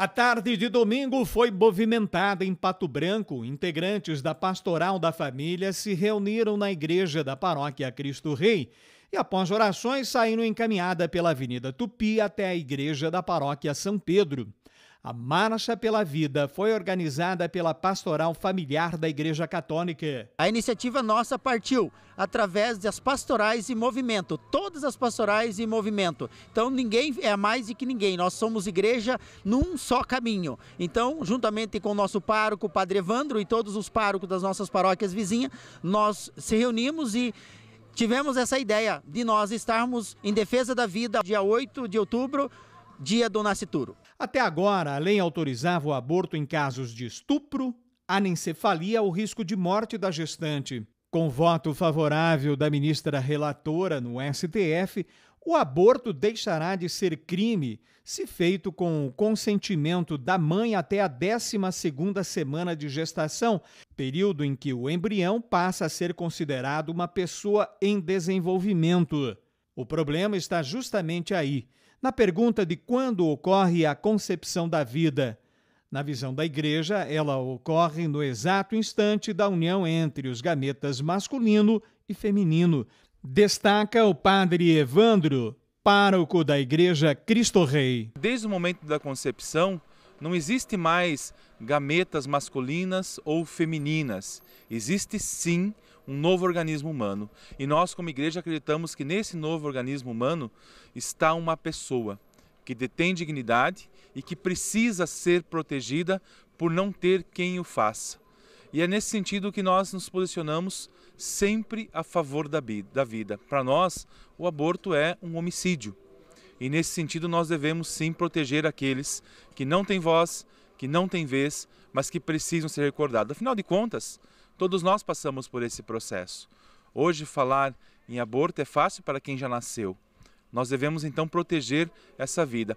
A tarde de domingo foi movimentada em Pato Branco. Integrantes da Pastoral da Família se reuniram na igreja da Paróquia Cristo Rei e, após orações, saíram encaminhada pela Avenida Tupi até a igreja da Paróquia São Pedro. A Marcha pela Vida foi organizada pela Pastoral Familiar da Igreja Católica. A iniciativa nossa partiu através das pastorais em movimento, todas as pastorais em movimento. Então ninguém é mais do que ninguém, nós somos igreja num só caminho. Então, juntamente com o nosso pároco, o Padre Evandro e todos os párocos das nossas paróquias vizinhas, nós se reunimos e tivemos essa ideia de nós estarmos em defesa da vida dia 8 de outubro, dia do nascituro. Até agora, a lei autorizava o aborto em casos de estupro, anencefalia ou risco de morte da gestante. Com voto favorável da ministra relatora no STF, o aborto deixará de ser crime se feito com o consentimento da mãe até a 12ª semana de gestação, período em que o embrião passa a ser considerado uma pessoa em desenvolvimento. O problema está justamente aí, na pergunta de quando ocorre a concepção da vida. Na visão da Igreja, ela ocorre no exato instante da união entre os gametas masculino e feminino, destaca o padre Evandro, pároco da Igreja Cristo Rei. Desde o momento da concepção, não existe mais gametas masculinas ou femininas. Existe sim um novo organismo humano. E nós, como igreja, acreditamos que nesse novo organismo humano está uma pessoa que detém dignidade e que precisa ser protegida por não ter quem o faça. E é nesse sentido que nós nos posicionamos sempre a favor da vida. Para nós, o aborto é um homicídio. E nesse sentido, nós devemos sim proteger aqueles que não têm voz, que não têm vez, mas que precisam ser recordados. Afinal de contas, todos nós passamos por esse processo. Hoje, falar em aborto é fácil para quem já nasceu. Nós devemos então proteger essa vida.